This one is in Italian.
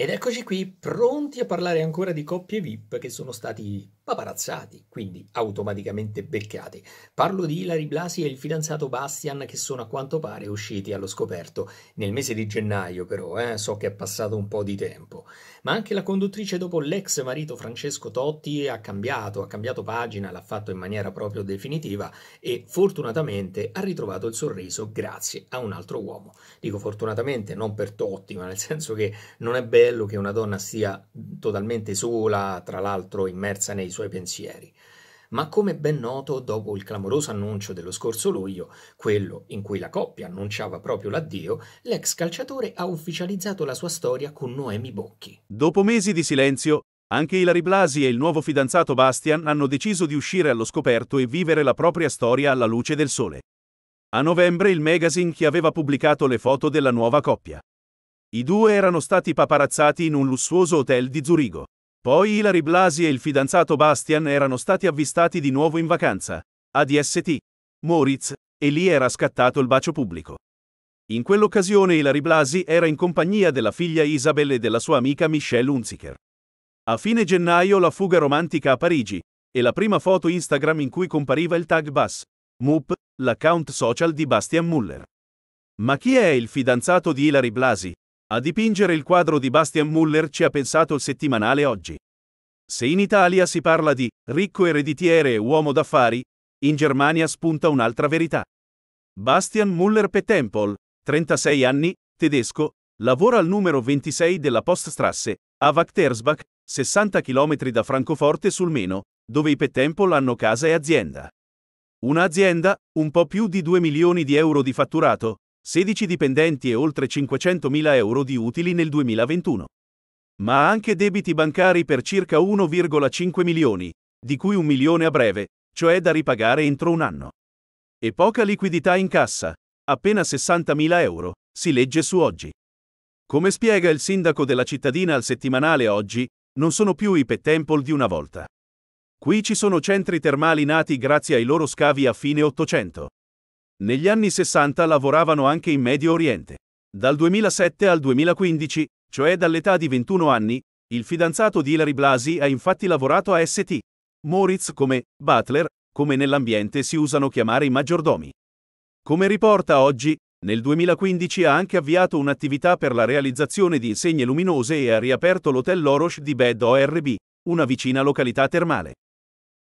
Ed eccoci qui pronti a parlare ancora di coppie VIP che sono stati paparazzati, quindi automaticamente beccati. Parlo di Ilari Blasi e il fidanzato Bastian che sono a quanto pare usciti allo scoperto nel mese di gennaio però, eh? so che è passato un po' di tempo ma anche la conduttrice dopo l'ex marito Francesco Totti ha cambiato, ha cambiato pagina, l'ha fatto in maniera proprio definitiva e fortunatamente ha ritrovato il sorriso grazie a un altro uomo. Dico fortunatamente non per Totti, ma nel senso che non è bello che una donna sia totalmente sola, tra l'altro immersa nei suoi pensieri ma come ben noto dopo il clamoroso annuncio dello scorso luglio, quello in cui la coppia annunciava proprio l'addio, l'ex calciatore ha ufficializzato la sua storia con Noemi Bocchi. Dopo mesi di silenzio, anche Ilari Blasi e il nuovo fidanzato Bastian hanno deciso di uscire allo scoperto e vivere la propria storia alla luce del sole. A novembre il magazine che aveva pubblicato le foto della nuova coppia. I due erano stati paparazzati in un lussuoso hotel di Zurigo. Poi Hilary Blasi e il fidanzato Bastian erano stati avvistati di nuovo in vacanza, a DST, Moritz, e lì era scattato il bacio pubblico. In quell'occasione Hilary Blasi era in compagnia della figlia Isabel e della sua amica Michelle Unziker. A fine gennaio la fuga romantica a Parigi, e la prima foto Instagram in cui compariva il tag Bass, Moop, l'account social di Bastian Muller. Ma chi è il fidanzato di Hilary Blasi, a dipingere il quadro di Bastian Muller ci ha pensato il settimanale oggi. Se in Italia si parla di ricco ereditiere e uomo d'affari, in Germania spunta un'altra verità. Bastian Muller Petempol, 36 anni, tedesco, lavora al numero 26 della Poststrasse, a Wachtersbach, 60 km da Francoforte sul Meno, dove i Petempol hanno casa e azienda. Un'azienda, un po' più di 2 milioni di euro di fatturato, 16 dipendenti e oltre 500.000 euro di utili nel 2021. Ma ha anche debiti bancari per circa 1,5 milioni, di cui un milione a breve, cioè da ripagare entro un anno. E poca liquidità in cassa, appena 60.000 euro, si legge su oggi. Come spiega il sindaco della cittadina al settimanale oggi, non sono più i pet temple di una volta. Qui ci sono centri termali nati grazie ai loro scavi a fine 800. Negli anni 60 lavoravano anche in Medio Oriente. Dal 2007 al 2015, cioè dall'età di 21 anni, il fidanzato di Hilary Blasi ha infatti lavorato a ST. Moritz come butler, come nell'ambiente si usano chiamare i maggiordomi. Come riporta oggi, nel 2015 ha anche avviato un'attività per la realizzazione di insegne luminose e ha riaperto l'hotel Loroche di Bed ORB, una vicina località termale.